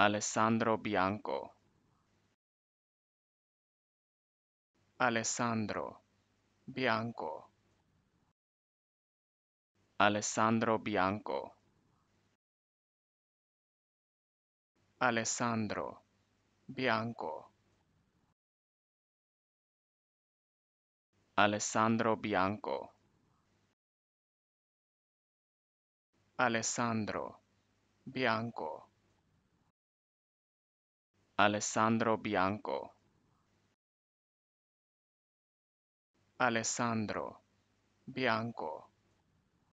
Alessandro Bianco Alessandro Bianco Alessandro Bianco Alessandro Bianco Alessandro Bianco Alessandro Bianco Alessandro Bianco. Alessandro Bianco.